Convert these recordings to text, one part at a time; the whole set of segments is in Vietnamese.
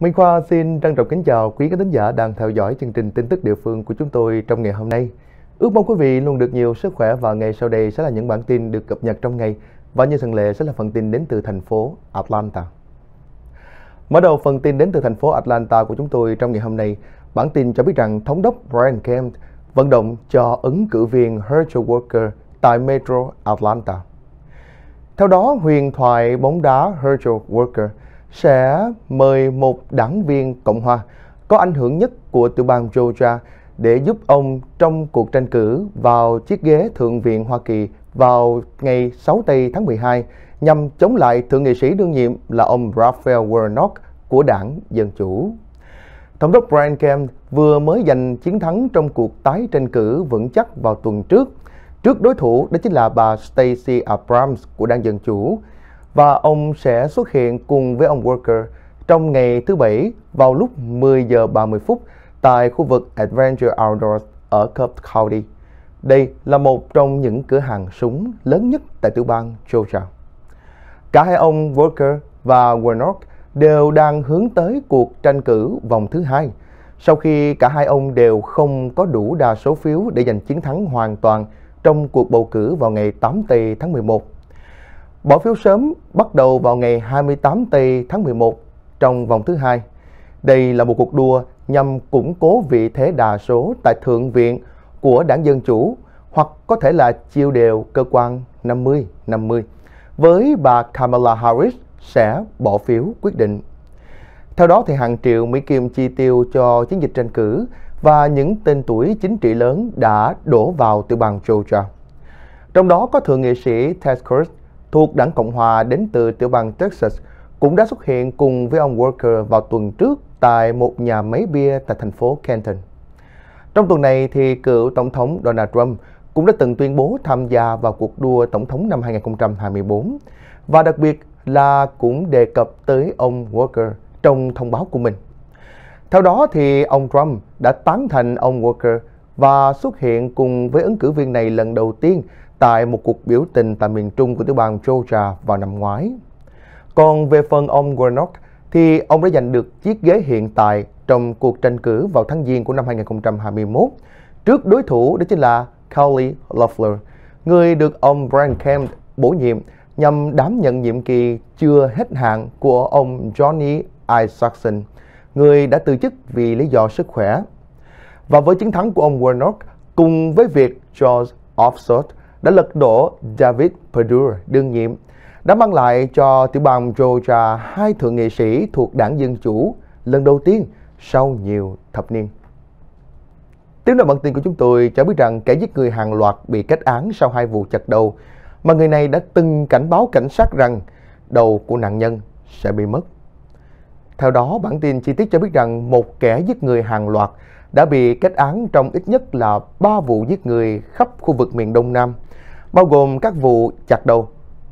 Minh Khoa xin trân trọng kính chào quý khán thính giả đang theo dõi chương trình tin tức địa phương của chúng tôi trong ngày hôm nay. Ước mong quý vị luôn được nhiều sức khỏe và ngày sau đây sẽ là những bản tin được cập nhật trong ngày và như thường lệ sẽ là phần tin đến từ thành phố Atlanta. Mở đầu phần tin đến từ thành phố Atlanta của chúng tôi trong ngày hôm nay, bản tin cho biết rằng thống đốc Brian Kemp vận động cho ứng cử viên Herschel Walker tại Metro Atlanta. Theo đó, huyền thoại bóng đá Herschel Walker – sẽ mời một đảng viên Cộng hòa có ảnh hưởng nhất của tiểu bang Georgia để giúp ông trong cuộc tranh cử vào chiếc ghế Thượng viện Hoa Kỳ vào ngày 6 tây tháng 12 nhằm chống lại thượng nghị sĩ đương nhiệm là ông Raphael Warnock của đảng Dân Chủ. Thống đốc Brian Kemp vừa mới giành chiến thắng trong cuộc tái tranh cử vững chắc vào tuần trước, trước đối thủ đó chính là bà Stacey Abrams của đảng Dân Chủ, và ông sẽ xuất hiện cùng với ông Walker trong ngày thứ Bảy vào lúc 10 giờ 30 phút tại khu vực Adventure Outdoors ở Cobb County. Đây là một trong những cửa hàng súng lớn nhất tại tiểu bang Georgia. Cả hai ông Walker và Warnock đều đang hướng tới cuộc tranh cử vòng thứ hai sau khi cả hai ông đều không có đủ đa số phiếu để giành chiến thắng hoàn toàn trong cuộc bầu cử vào ngày 8 tây tháng 11 Bỏ phiếu sớm bắt đầu vào ngày 28 tây tháng 11 trong vòng thứ hai. Đây là một cuộc đua nhằm củng cố vị thế đa số tại Thượng viện của đảng Dân Chủ hoặc có thể là chiêu đều cơ quan 50-50 với bà Kamala Harris sẽ bỏ phiếu quyết định. Theo đó, thì hàng triệu Mỹ Kim chi tiêu cho chiến dịch tranh cử và những tên tuổi chính trị lớn đã đổ vào tiểu bang Georgia. Trong đó có Thượng nghị sĩ Ted Cruz thuộc đảng Cộng hòa đến từ tiểu bang Texas cũng đã xuất hiện cùng với ông Walker vào tuần trước tại một nhà máy bia tại thành phố Canton. Trong tuần này thì cựu Tổng thống Donald Trump cũng đã từng tuyên bố tham gia vào cuộc đua Tổng thống năm 2024 và đặc biệt là cũng đề cập tới ông Walker trong thông báo của mình. Theo đó thì ông Trump đã tán thành ông Walker và xuất hiện cùng với ứng cử viên này lần đầu tiên tại một cuộc biểu tình tại miền Trung của tiểu bang Georgia vào năm ngoái. Còn về phần ông Warnock thì ông đã giành được chiếc ghế hiện tại trong cuộc tranh cử vào tháng Giêng của năm 2021 trước đối thủ đó chính là Kelly Loeffler, người được ông Brian Kemp bổ nhiệm nhằm đảm nhận nhiệm kỳ chưa hết hạn của ông Johnny Isaacson, người đã từ chức vì lý do sức khỏe. Và với chiến thắng của ông Warnock, cùng với việc George Offshot đã lật đổ David Perdue đương nhiệm, đã mang lại cho tiểu bang Georgia hai thượng nghị sĩ thuộc đảng Dân Chủ lần đầu tiên sau nhiều thập niên. Tiếng nói bản tin của chúng tôi cho biết rằng kẻ giết người hàng loạt bị kết án sau hai vụ chặt đầu, mà người này đã từng cảnh báo cảnh sát rằng đầu của nạn nhân sẽ bị mất. Theo đó, bản tin chi tiết cho biết rằng một kẻ giết người hàng loạt đã bị kết án trong ít nhất là 3 vụ giết người khắp khu vực miền Đông Nam, bao gồm các vụ chặt đầu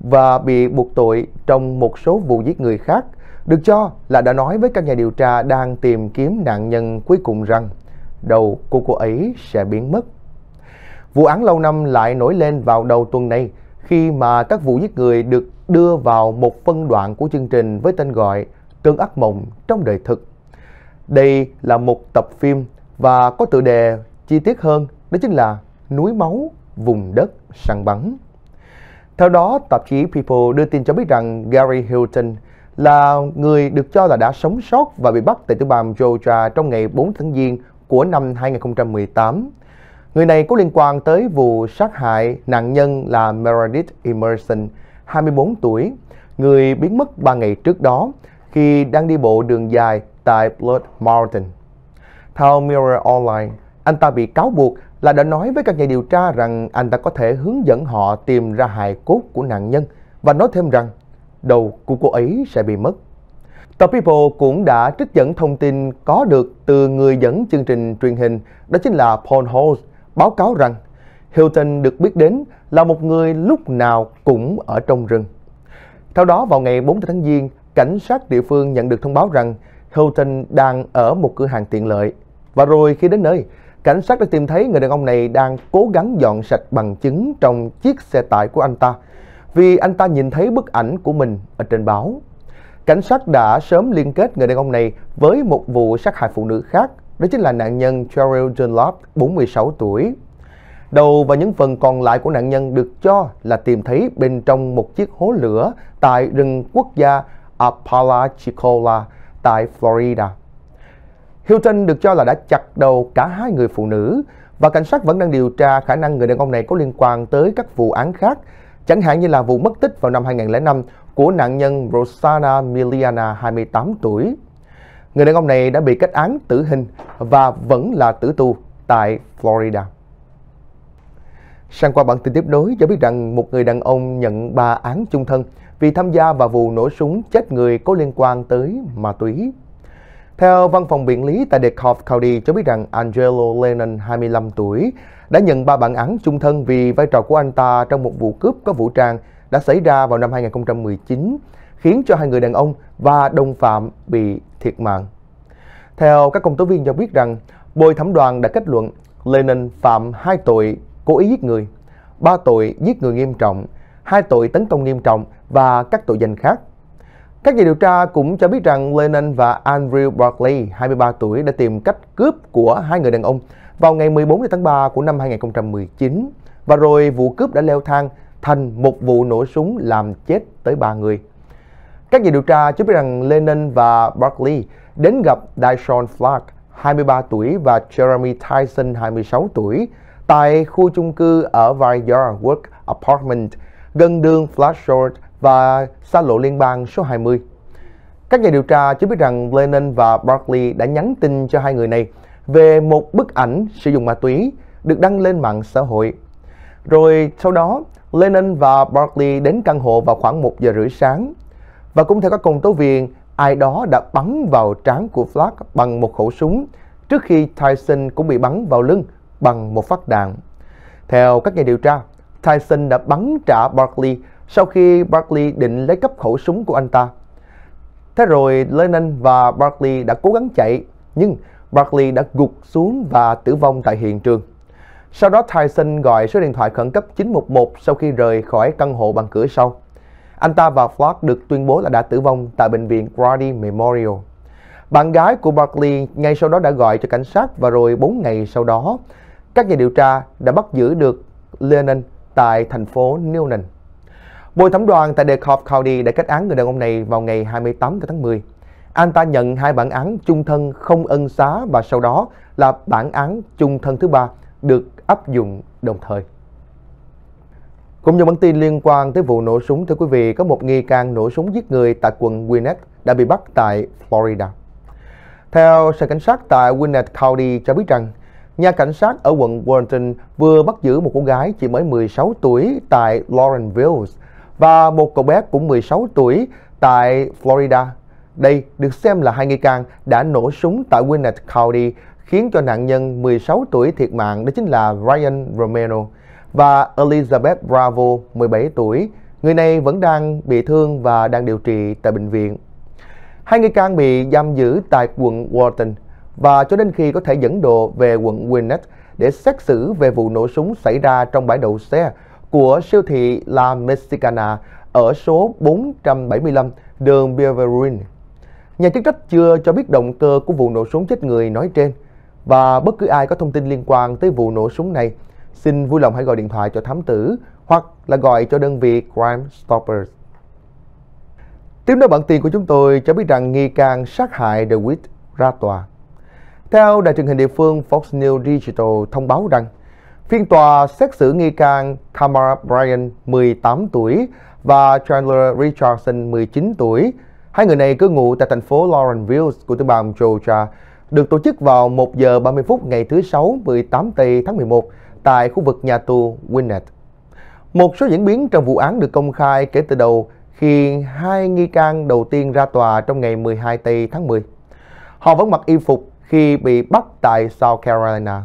và bị buộc tội trong một số vụ giết người khác, được cho là đã nói với các nhà điều tra đang tìm kiếm nạn nhân cuối cùng rằng đầu của cô ấy sẽ biến mất. Vụ án lâu năm lại nổi lên vào đầu tuần này khi mà các vụ giết người được đưa vào một phân đoạn của chương trình với tên gọi Cơn ác mộng trong đời thực. Đây là một tập phim và có tựa đề chi tiết hơn đó chính là Núi máu, vùng đất săn bắn. Theo đó, tạp chí People đưa tin cho biết rằng Gary Hilton là người được cho là đã sống sót và bị bắt tại tiểu bang Georgia trong ngày 4 tháng Giêng của năm 2018. Người này có liên quan tới vụ sát hại nạn nhân là Meredith Emerson, 24 tuổi, người biến mất 3 ngày trước đó khi đang đi bộ đường dài tại Blood Mountain. Theo Mirror Online, anh ta bị cáo buộc là đã nói với các nhà điều tra rằng anh ta có thể hướng dẫn họ tìm ra hài cốt của nạn nhân và nói thêm rằng đầu của cô ấy sẽ bị mất. Tờ People cũng đã trích dẫn thông tin có được từ người dẫn chương trình truyền hình, đó chính là Paul Holt, báo cáo rằng Hilton được biết đến là một người lúc nào cũng ở trong rừng. Theo đó, vào ngày 4 tháng Giêng, cảnh sát địa phương nhận được thông báo rằng Hilton đang ở một cửa hàng tiện lợi. Và rồi khi đến nơi, cảnh sát đã tìm thấy người đàn ông này đang cố gắng dọn sạch bằng chứng trong chiếc xe tải của anh ta vì anh ta nhìn thấy bức ảnh của mình ở trên báo. Cảnh sát đã sớm liên kết người đàn ông này với một vụ sát hại phụ nữ khác, đó chính là nạn nhân Cheryl Dunlop, 46 tuổi. Đầu và những phần còn lại của nạn nhân được cho là tìm thấy bên trong một chiếc hố lửa tại rừng quốc gia Apalachicola tại Florida. Hilton được cho là đã chặt đầu cả hai người phụ nữ và cảnh sát vẫn đang điều tra khả năng người đàn ông này có liên quan tới các vụ án khác, chẳng hạn như là vụ mất tích vào năm 2005 của nạn nhân Rosanna Miliana, 28 tuổi. Người đàn ông này đã bị kết án tử hình và vẫn là tử tù tại Florida. Sang qua bản tin tiếp nối, cho biết rằng một người đàn ông nhận 3 án chung thân vì tham gia vào vụ nổ súng chết người có liên quan tới ma túy. Theo văn phòng biện lý tại Decatur County cho biết rằng Angelo Lennon, 25 tuổi, đã nhận ba bản án chung thân vì vai trò của anh ta trong một vụ cướp có vũ trang đã xảy ra vào năm 2019, khiến cho hai người đàn ông và đồng phạm bị thiệt mạng. Theo các công tố viên cho biết rằng, bồi thẩm đoàn đã kết luận Lennon phạm hai tội cố ý giết người, ba tội giết người nghiêm trọng, hai tội tấn công nghiêm trọng và các tội danh khác. Các nhà điều tra cũng cho biết rằng Lennon và Andrew Barkley, 23 tuổi, đã tìm cách cướp của hai người đàn ông vào ngày 14 tháng 3 của năm 2019 và rồi vụ cướp đã leo thang thành một vụ nổ súng làm chết tới ba người. Các nhà điều tra cho biết rằng Lennon và Barkley đến gặp Dyson Clark, 23 tuổi và Jeremy Tyson, 26 tuổi, tại khu chung cư ở Vineyard Work Apartment gần đường Flash Road và xa lộ liên bang số 20. Các nhà điều tra cho biết rằng Lennon và Barkley đã nhắn tin cho hai người này về một bức ảnh sử dụng ma túy được đăng lên mạng xã hội. Rồi sau đó, Lennon và Barkley đến căn hộ vào khoảng 1 giờ rưỡi sáng. Và cũng theo các công tố viên, ai đó đã bắn vào trán của Flash bằng một khẩu súng trước khi Tyson cũng bị bắn vào lưng bằng một phát đạn. Theo các nhà điều tra, Tyson đã bắn trả Barkley sau khi Barkley định lấy cấp khẩu súng của anh ta. Thế rồi Lennon và Barkley đã cố gắng chạy, nhưng Barkley đã gục xuống và tử vong tại hiện trường. Sau đó Tyson gọi số điện thoại khẩn cấp 911 sau khi rời khỏi căn hộ bằng cửa sau. Anh ta và Floyd được tuyên bố là đã tử vong tại bệnh viện Grady Memorial. Bạn gái của Barkley ngay sau đó đã gọi cho cảnh sát và rồi 4 ngày sau đó, các nhà điều tra đã bắt giữ được Lennon tại thành phố New Newnan. Bồi thẩm đoàn tại Decob County đã kết án người đàn ông này vào ngày 28 tháng 10. Anh ta nhận hai bản án chung thân không ân xá và sau đó là bản án chung thân thứ ba được áp dụng đồng thời. Cũng như bản tin liên quan tới vụ nổ súng, thưa quý vị, có một nghi can nổ súng giết người tại quận Gwinnett đã bị bắt tại Florida. Theo sở cảnh sát tại Gwinnett County cho biết rằng, nhà cảnh sát ở quận Warrington vừa bắt giữ một cô gái chỉ mới 16 tuổi tại Laurenville và một cậu bé cũng 16 tuổi tại Florida. Đây được xem là hai nghi can đã nổ súng tại Winnet County khiến cho nạn nhân 16 tuổi thiệt mạng đó chính là Ryan Romero và Elizabeth Bravo 17 tuổi. Người này vẫn đang bị thương và đang điều trị tại bệnh viện. Hai nghi can bị giam giữ tại quận Walton và cho đến khi có thể dẫn độ về quận Winnet để xét xử về vụ nổ súng xảy ra trong bãi đậu xe của siêu thị La Mexicana ở số 475 đường Beverly. Nhà chức trách chưa cho biết động cơ của vụ nổ súng chết người nói trên và bất cứ ai có thông tin liên quan tới vụ nổ súng này xin vui lòng hãy gọi điện thoại cho thám tử hoặc là gọi cho đơn vị Crime Stoppers. Tiếp nối bản tin của chúng tôi cho biết rằng nghi can sát hại The ra tòa. Theo đài truyền hình địa phương Fox News Digital thông báo rằng, phiên tòa xét xử nghi can Tamara Bryan, 18 tuổi, và Chandler Richardson, 19 tuổi, hai người này cư ngụ tại thành phố Lawrenceville của tiểu bang Georgia, được tổ chức vào 1 giờ 30 phút ngày thứ Sáu 18 Tây tháng 11 tại khu vực nhà tù Winnet. Một số diễn biến trong vụ án được công khai kể từ đầu khi hai nghi can đầu tiên ra tòa trong ngày 12 Tây tháng 10. Họ vẫn mặc y phục khi bị bắt tại South Carolina.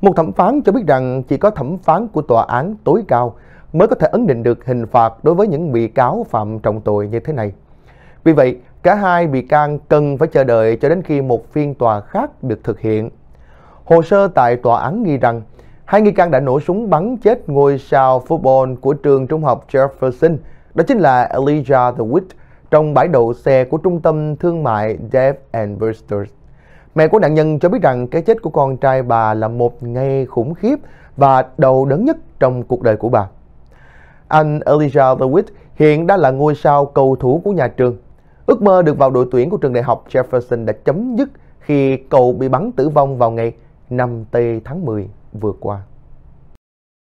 Một thẩm phán cho biết rằng chỉ có thẩm phán của tòa án tối cao mới có thể ấn định được hình phạt đối với những bị cáo phạm trọng tội như thế này. Vì vậy, cả hai bị can cần phải chờ đợi cho đến khi một phiên tòa khác được thực hiện. Hồ sơ tại tòa án ghi rằng hai nghi can đã nổ súng bắn chết ngôi sao football của trường trung học Jefferson, đó chính là Elijah The Witt, trong bãi đậu xe của trung tâm thương mại Dave and Buster's. Mẹ của nạn nhân cho biết rằng cái chết của con trai bà là một ngày khủng khiếp và đau đớn nhất trong cuộc đời của bà. Anh Elijah Lewitt hiện đã là ngôi sao cầu thủ của nhà trường. Ước mơ được vào đội tuyển của trường đại học Jefferson đã chấm dứt khi cậu bị bắn tử vong vào ngày 5 tây tháng 10 vừa qua.